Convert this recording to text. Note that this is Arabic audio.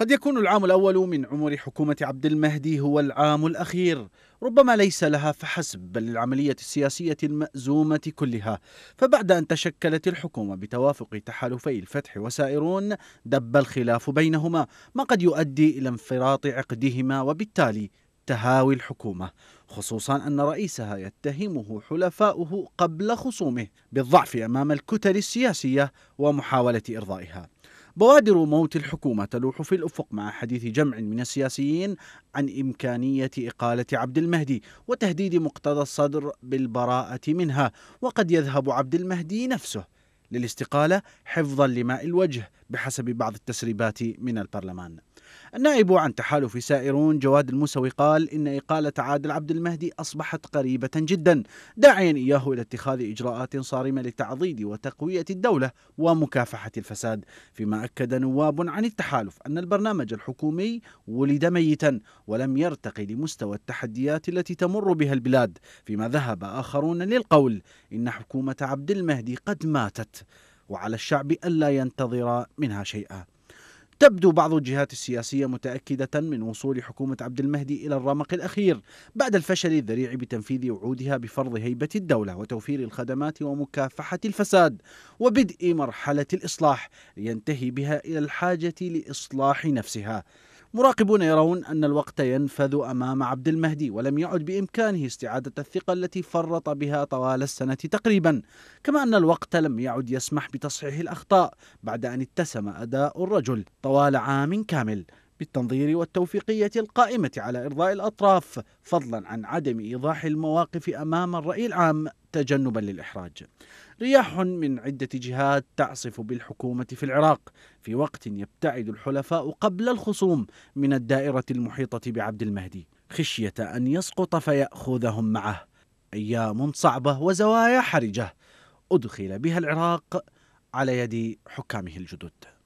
قد يكون العام الأول من عمر حكومة عبد المهدي هو العام الأخير ربما ليس لها فحسب بل للعملية السياسية المأزومة كلها فبعد أن تشكلت الحكومة بتوافق تحالفي الفتح وسائرون دب الخلاف بينهما ما قد يؤدي إلى انفراط عقدهما وبالتالي تهاوي الحكومة خصوصا أن رئيسها يتهمه حلفاؤه قبل خصومه بالضعف أمام الكتل السياسية ومحاولة إرضائها بوادر موت الحكومة تلوح في الأفق مع حديث جمع من السياسيين عن إمكانية إقالة عبد المهدي وتهديد مقتضى الصدر بالبراءة منها وقد يذهب عبد المهدي نفسه للاستقالة حفظا لماء الوجه بحسب بعض التسريبات من البرلمان النائب عن تحالف سائرون جواد الموسوي قال إن إقالة عادل عبد المهدي أصبحت قريبة جدا داعيا إياه إلى اتخاذ إجراءات صارمة لتعضيد وتقوية الدولة ومكافحة الفساد فيما أكد نواب عن التحالف أن البرنامج الحكومي ولد ميتا ولم يرتقي لمستوى التحديات التي تمر بها البلاد فيما ذهب آخرون للقول إن حكومة عبد المهدي قد ماتت وعلى الشعب ألا ينتظر منها شيئا تبدو بعض الجهات السياسية متأكدة من وصول حكومة عبد المهدي إلى الرمق الأخير بعد الفشل الذريع بتنفيذ وعودها بفرض هيبة الدولة وتوفير الخدمات ومكافحة الفساد وبدء مرحلة الإصلاح لينتهي بها إلى الحاجة لإصلاح نفسها مراقبون يرون أن الوقت ينفذ أمام عبد المهدي ولم يعد بإمكانه استعادة الثقة التي فرط بها طوال السنة تقريبا كما أن الوقت لم يعد يسمح بتصحيح الأخطاء بعد أن اتسم أداء الرجل طوال عام كامل بالتنظير والتوفيقية القائمة على إرضاء الأطراف فضلا عن عدم إيضاح المواقف أمام الرأي العام تجنبا للإحراج رياح من عدة جهات تعصف بالحكومة في العراق في وقت يبتعد الحلفاء قبل الخصوم من الدائرة المحيطة بعبد المهدي خشية أن يسقط فيأخذهم معه أيام صعبة وزوايا حرجة أدخل بها العراق على يد حكامه الجدد